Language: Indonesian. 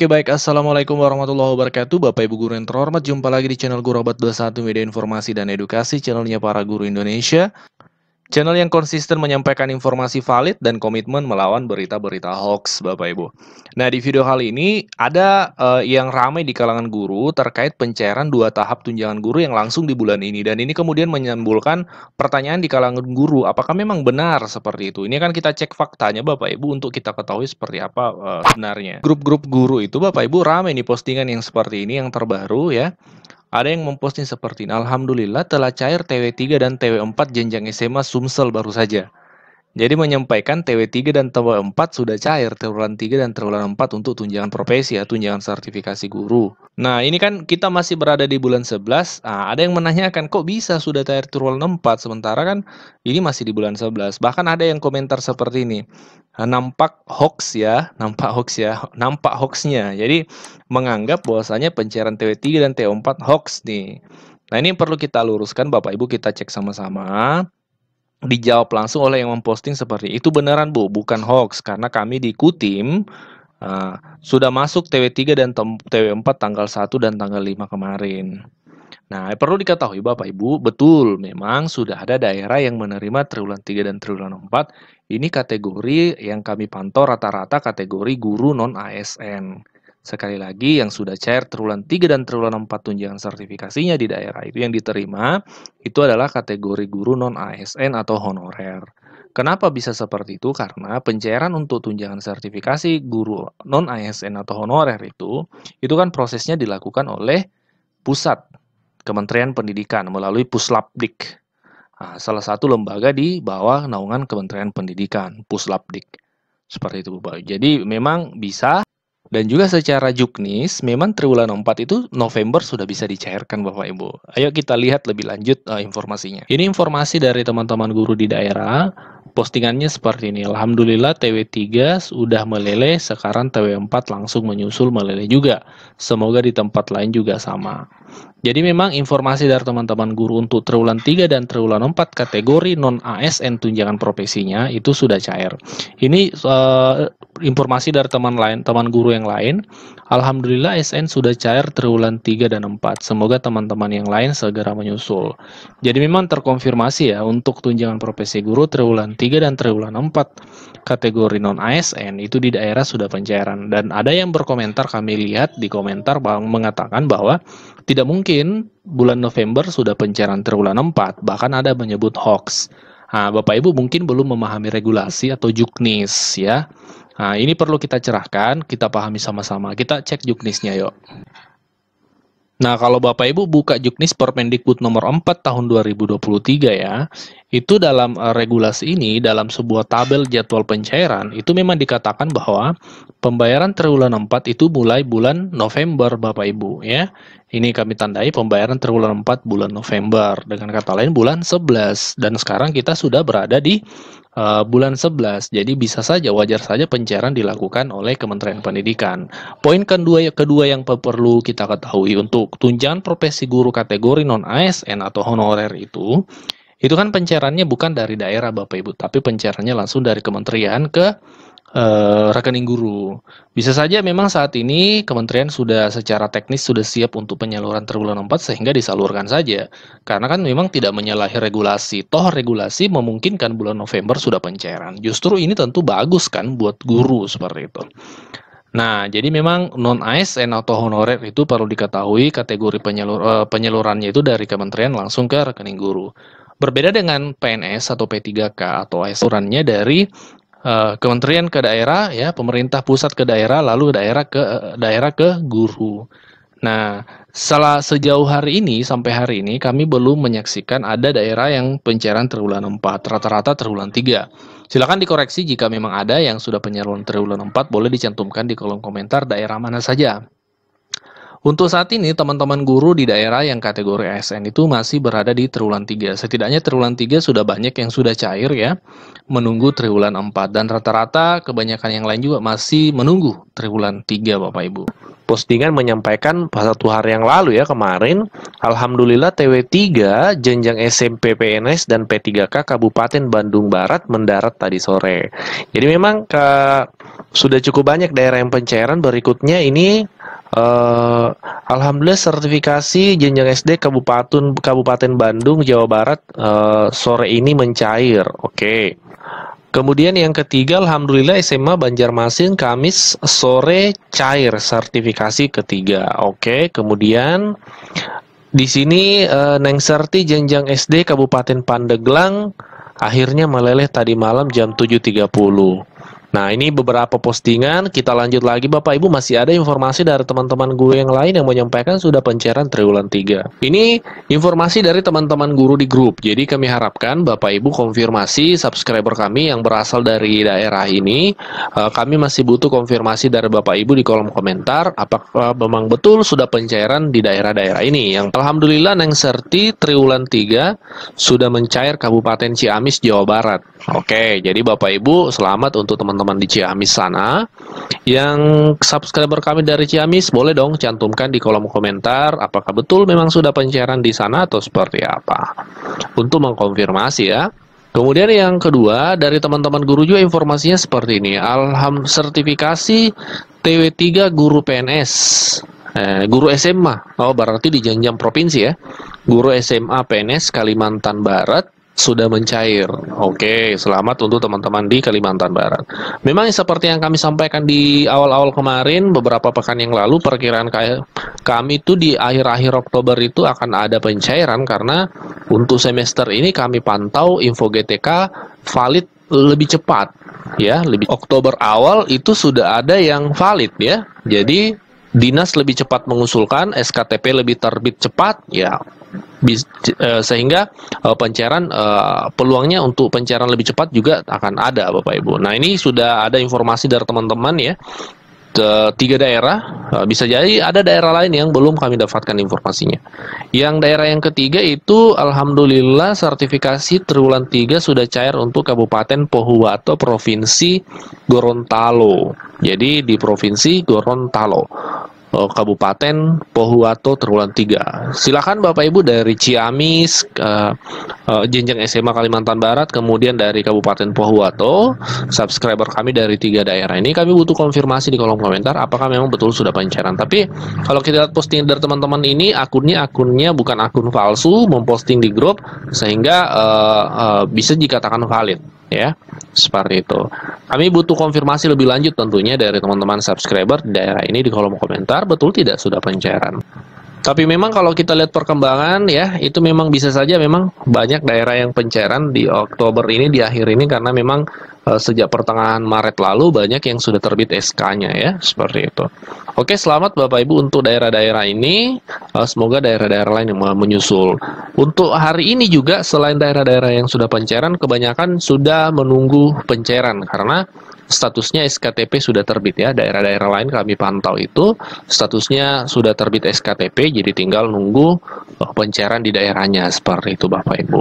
Oke baik, Assalamualaikum warahmatullahi wabarakatuh Bapak Ibu Guru yang terhormat, jumpa lagi di channel Guru Obat 21 Media Informasi dan Edukasi Channelnya para guru Indonesia Channel yang konsisten menyampaikan informasi valid dan komitmen melawan berita-berita hoax, Bapak Ibu. Nah, di video kali ini ada uh, yang ramai di kalangan guru terkait pencairan dua tahap tunjangan guru yang langsung di bulan ini dan ini kemudian menyembulkan pertanyaan di kalangan guru, apakah memang benar seperti itu? Ini kan kita cek faktanya Bapak Ibu untuk kita ketahui seperti apa uh, sebenarnya. Grup-grup guru itu Bapak Ibu ramai nih postingan yang seperti ini yang terbaru ya. Ada yang memposting seperti ini, Alhamdulillah telah cair TW3 dan TW4 jenjang SMA Sumsel baru saja. Jadi menyampaikan TW3 dan TW4 sudah cair, triwulan 3 dan triwulan 4 untuk tunjangan profesi ya, tunjangan sertifikasi guru. Nah, ini kan kita masih berada di bulan 11. Nah, ada yang menanyakan kok bisa sudah cair triwulan 4 sementara kan ini masih di bulan 11. Bahkan ada yang komentar seperti ini. Ah, nampak hoax ya, nampak hoax ya, nampak hoaxnya. Jadi menganggap bahwasanya pencairan TW3 dan TW4 hoax nih. Nah, ini perlu kita luruskan Bapak Ibu kita cek sama-sama dijawab langsung oleh yang memposting seperti itu beneran bu bukan hoax karena kami di Kutim uh, sudah masuk TW3 dan TW4 tanggal 1 dan tanggal 5 kemarin nah perlu diketahui Bapak Ibu betul memang sudah ada daerah yang menerima triwulan 3 dan triwulan 4 ini kategori yang kami pantau rata-rata kategori guru non ASN Sekali lagi, yang sudah cair terulang 3 dan terulang 4 tunjangan sertifikasinya di daerah itu yang diterima, itu adalah kategori guru non-ASN atau honorer. Kenapa bisa seperti itu? Karena pencairan untuk tunjangan sertifikasi guru non-ASN atau honorer itu, itu kan prosesnya dilakukan oleh pusat, Kementerian Pendidikan, melalui Puslapdik. Nah, salah satu lembaga di bawah naungan Kementerian Pendidikan, Puslapdik. Seperti itu, Bapak. Jadi memang bisa dan juga secara juknis, memang triwulan 4 itu November sudah bisa dicairkan Bapak Ibu. Ayo kita lihat lebih lanjut uh, informasinya. Ini informasi dari teman-teman guru di daerah. Postingannya seperti ini. Alhamdulillah TW3 sudah meleleh, sekarang TW4 langsung menyusul meleleh juga. Semoga di tempat lain juga sama. Jadi memang informasi dari teman-teman guru untuk triwulan 3 dan triwulan 4 kategori non ASN tunjangan profesinya itu sudah cair. Ini uh, informasi dari teman lain, teman guru yang lain. Alhamdulillah SN sudah cair triwulan 3 dan 4. Semoga teman-teman yang lain segera menyusul. Jadi memang terkonfirmasi ya untuk tunjangan profesi guru triwulan 3 dan triwulan 4 kategori non ASN itu di daerah sudah pencairan dan ada yang berkomentar kami lihat di komentar bang mengatakan bahwa tidak mungkin bulan November sudah pencairan terulang 4, bahkan ada menyebut hoax. Nah, Bapak Ibu mungkin belum memahami regulasi atau juknis ya. Nah, ini perlu kita cerahkan, kita pahami sama-sama. Kita cek juknisnya yuk. Nah, kalau Bapak Ibu buka Juknis Permendikbud nomor 4 tahun 2023 ya, itu dalam eh, regulasi ini dalam sebuah tabel jadwal pencairan itu memang dikatakan bahwa pembayaran triwulan 4 itu mulai bulan November Bapak Ibu ya. Ini kami tandai pembayaran triwulan 4 bulan November. Dengan kata lain bulan 11 dan sekarang kita sudah berada di uh, bulan 11. Jadi bisa saja wajar saja pencairan dilakukan oleh Kementerian Pendidikan. Poin kedua kedua yang perlu kita ketahui untuk untuk tunjangan profesi guru kategori non ASN atau honorer itu itu kan pencairannya bukan dari daerah Bapak Ibu, tapi pencairannya langsung dari kementerian ke e, rekening guru. Bisa saja memang saat ini kementerian sudah secara teknis sudah siap untuk penyaluran terbulan 4 sehingga disalurkan saja. Karena kan memang tidak menyalahi regulasi. Toh regulasi memungkinkan bulan November sudah pencairan. Justru ini tentu bagus kan buat guru seperti itu. Nah, jadi memang non ASN atau honorer itu perlu diketahui kategori penyelur, eh, penyeluruhannya itu dari kementerian langsung ke rekening guru. Berbeda dengan PNS atau P3K atau ASN-nya dari uh, kementerian ke daerah ya, pemerintah pusat ke daerah lalu daerah ke eh, daerah ke guru. Nah, salah sejauh hari ini sampai hari ini kami belum menyaksikan ada daerah yang pencairan terulang 4, rata-rata terulang 3. Silakan dikoreksi jika memang ada yang sudah penyaluran triwulan 4 boleh dicantumkan di kolom komentar daerah mana saja. Untuk saat ini, teman-teman guru di daerah yang kategori ASN itu masih berada di triwulan 3. Setidaknya triwulan 3 sudah banyak yang sudah cair ya, menunggu triwulan 4. Dan rata-rata kebanyakan yang lain juga masih menunggu triwulan 3, Bapak Ibu. Postingan menyampaikan pada satu hari yang lalu ya kemarin, Alhamdulillah TW3, jenjang SMP PNS dan P3K Kabupaten Bandung Barat mendarat tadi sore. Jadi memang ke, sudah cukup banyak daerah yang pencairan, berikutnya ini Uh, Alhamdulillah sertifikasi jenjang SD Kabupaten Kabupaten Bandung Jawa Barat uh, sore ini mencair. Oke. Okay. Kemudian yang ketiga, Alhamdulillah SMA Banjarmasin Kamis sore cair sertifikasi ketiga. Oke, okay. kemudian di sini uh, Neng Serti jenjang SD Kabupaten Pandeglang akhirnya meleleh tadi malam jam 7.30. Nah ini beberapa postingan kita lanjut lagi Bapak Ibu masih ada informasi dari teman-teman guru yang lain yang menyampaikan sudah pencairan triwulan 3 Ini informasi dari teman-teman guru di grup Jadi kami harapkan Bapak Ibu konfirmasi subscriber kami yang berasal dari daerah ini eh, Kami masih butuh konfirmasi dari Bapak Ibu di kolom komentar Apakah memang betul sudah pencairan di daerah-daerah ini Yang Alhamdulillah Neng Serti triwulan 3 sudah mencair Kabupaten Ciamis Jawa Barat Oke jadi Bapak Ibu selamat untuk teman-teman teman-teman di Ciamis sana yang subscriber kami dari Ciamis boleh dong cantumkan di kolom komentar apakah betul memang sudah pencairan di sana atau seperti apa untuk mengkonfirmasi ya Kemudian yang kedua dari teman-teman guru juga informasinya seperti ini. Alham sertifikasi TW3 guru PNS. Eh, guru SMA. Oh, berarti di jenjang provinsi ya. Guru SMA PNS Kalimantan Barat sudah mencair. Oke, selamat untuk teman-teman di Kalimantan Barat. Memang seperti yang kami sampaikan di awal-awal kemarin, beberapa pekan yang lalu perkiraan kami itu di akhir-akhir Oktober itu akan ada pencairan karena untuk semester ini kami pantau info GTK valid lebih cepat ya, lebih Oktober awal itu sudah ada yang valid ya. Jadi dinas lebih cepat mengusulkan, SKTP lebih terbit cepat ya. Eh, sehingga uh, eh, pencairan eh, peluangnya untuk pencairan lebih cepat juga akan ada Bapak Ibu. Nah, ini sudah ada informasi dari teman-teman ya tiga daerah bisa jadi ada daerah lain yang belum kami dapatkan informasinya. Yang daerah yang ketiga itu alhamdulillah sertifikasi triwulan 3 sudah cair untuk Kabupaten Pohuwato Provinsi Gorontalo. Jadi di Provinsi Gorontalo. Oh, Kabupaten Pohuwato terulang 3. Silakan Bapak Ibu dari Ciamis uh, uh, jenjang SMA Kalimantan Barat kemudian dari Kabupaten Pohuwato subscriber kami dari tiga daerah ini kami butuh konfirmasi di kolom komentar apakah memang betul sudah pencairan. Tapi kalau kita lihat posting dari teman-teman ini akunnya akunnya bukan akun palsu memposting di grup sehingga uh, uh, bisa dikatakan valid ya seperti itu kami butuh konfirmasi lebih lanjut tentunya dari teman-teman subscriber daerah ini di kolom komentar betul tidak sudah pencairan tapi memang kalau kita lihat perkembangan ya, itu memang bisa saja memang banyak daerah yang pencairan di Oktober ini di akhir ini karena memang e, sejak pertengahan Maret lalu banyak yang sudah terbit SK-nya ya, seperti itu. Oke, selamat Bapak Ibu untuk daerah-daerah ini. E, semoga daerah-daerah lain yang menyusul. Untuk hari ini juga selain daerah-daerah yang sudah pencairan, kebanyakan sudah menunggu pencairan karena statusnya SKTP sudah terbit ya. Daerah-daerah lain kami pantau itu statusnya sudah terbit SKTP, jadi tinggal nunggu eh, pencairan di daerahnya seperti itu Bapak Ibu.